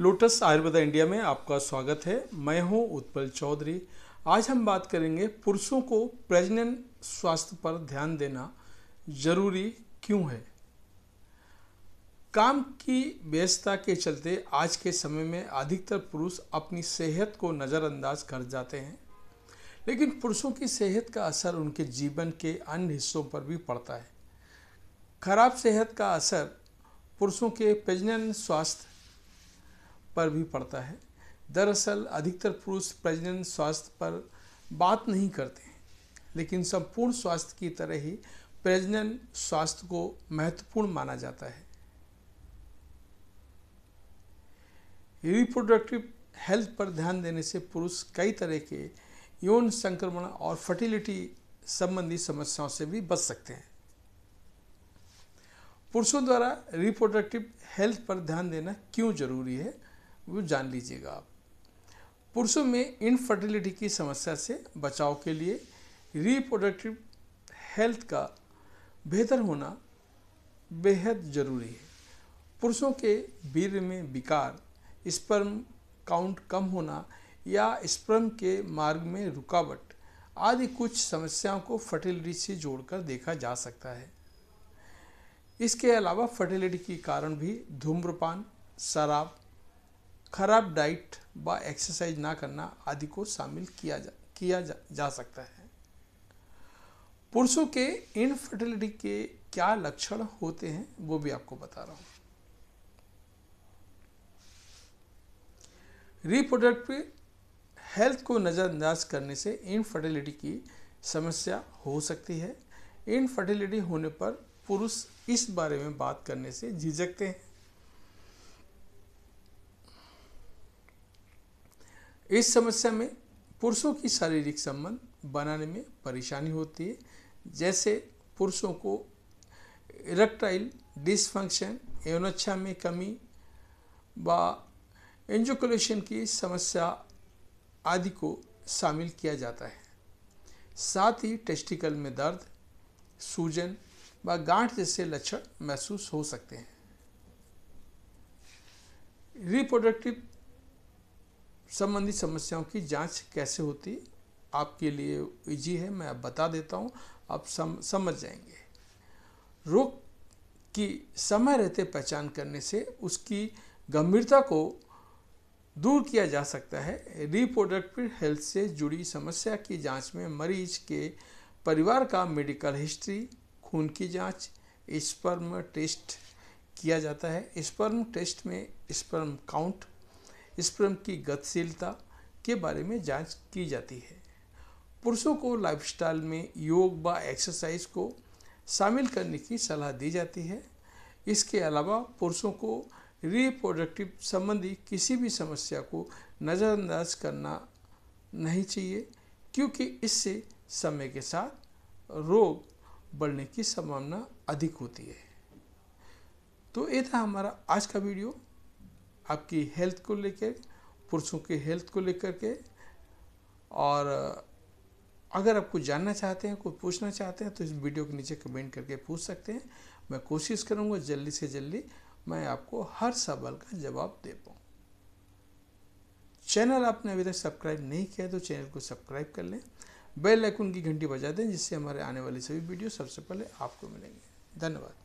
lotus Ayurveda India में आपका स्वागत है मैं हूं उत्पल चौधरी आज हम बात करेंगे पुरुषों को प्रजनन स्वास्थ्य पर ध्यान देना जरूरी क्यों है काम की व्यस्तता के चलते आज के समय में अधिकतर पुरुष अपनी सेहत को नज़रअंदाज कर जाते हैं लेकिन पुरुषों की सेहत का असर उनके जीवन के अन्य हिस्सों पर भी पड़ता है खराब सेहत का असर पुरुषों के प्रजनन स्वास्थ्य पर भी पड़ता है दरअसल अधिकतर पुरुष प्रजनन स्वास्थ्य पर बात नहीं करते हैं लेकिन संपूर्ण स्वास्थ्य की तरह ही प्रजनन स्वास्थ्य को महत्वपूर्ण माना जाता है रिप्रोडक्टिव हेल्थ पर ध्यान देने से पुरुष कई तरह के यौन संक्रमण और फर्टिलिटी संबंधी समस्याओं से भी बच सकते हैं पुरुषों द्वारा रिप्रोडक्टिव हेल्थ पर ध्यान देना क्यों जरूरी है वो जान लीजिएगा आप पुरुषों में इनफर्टिलिटी की समस्या से बचाव के लिए रिप्रोडक्टिव हेल्थ का बेहतर होना बेहद ज़रूरी है पुरुषों के वीर में विकार स्पर्म काउंट कम होना या स्पर्म के मार्ग में रुकावट आदि कुछ समस्याओं को फर्टिलिटी से जोड़कर देखा जा सकता है इसके अलावा फर्टिलिटी के कारण भी धूम्रपान शराब खराब डाइट व एक्सरसाइज ना करना आदि को शामिल किया जा किया जा, जा सकता है पुरुषों के इनफर्टिलिटी के क्या लक्षण होते हैं वो भी आपको बता रहा हूँ रिप्रोडक्टिव हेल्थ को नज़रअंदाज करने से इनफर्टिलिटी की समस्या हो सकती है इनफर्टिलिटी होने पर पुरुष इस बारे में बात करने से झिझकते हैं इस समस्या में पुरुषों की शारीरिक संबंध बनाने में परेशानी होती है जैसे पुरुषों को इरेक्टाइल डिसफंक्शन यौनच्छा में कमी व एंजुकुलेशन की समस्या आदि को शामिल किया जाता है साथ ही टेस्टिकल में दर्द सूजन व गांठ जैसे लक्षण महसूस हो सकते हैं रिप्रोडक्टिव संबंधित समस्याओं की जांच कैसे होती है आपके लिए इजी है मैं बता देता हूँ आप सम, समझ जाएंगे रोग की समय रहते पहचान करने से उसकी गंभीरता को दूर किया जा सकता है रिप्रोडक्टिव हेल्थ से जुड़ी समस्या की जांच में मरीज के परिवार का मेडिकल हिस्ट्री खून की जांच स्पर्म टेस्ट किया जाता है स्पर्म टेस्ट में स्पर्म काउंट स्प्रम की गतिशीलता के बारे में जांच की जाती है पुरुषों को लाइफस्टाइल में योग व एक्सरसाइज को शामिल करने की सलाह दी जाती है इसके अलावा पुरुषों को रिप्रोडक्टिव संबंधी किसी भी समस्या को नज़रअंदाज करना नहीं चाहिए क्योंकि इससे समय के साथ रोग बढ़ने की संभावना अधिक होती है तो ये था हमारा आज का वीडियो आपकी हेल्थ को लेकर पुरुषों के हेल्थ को लेकर के और अगर आप कुछ जानना चाहते हैं कुछ पूछना चाहते हैं तो इस वीडियो के नीचे कमेंट करके पूछ सकते हैं मैं कोशिश करूँगा जल्दी से जल्दी मैं आपको हर सवाल का जवाब दे पाऊँ चैनल आपने अभी तक सब्सक्राइब नहीं किया तो चैनल को सब्सक्राइब कर लें बेल आइकन की घंटी बजा दें जिससे हमारे आने वाली सभी वीडियो सबसे पहले आपको मिलेंगे धन्यवाद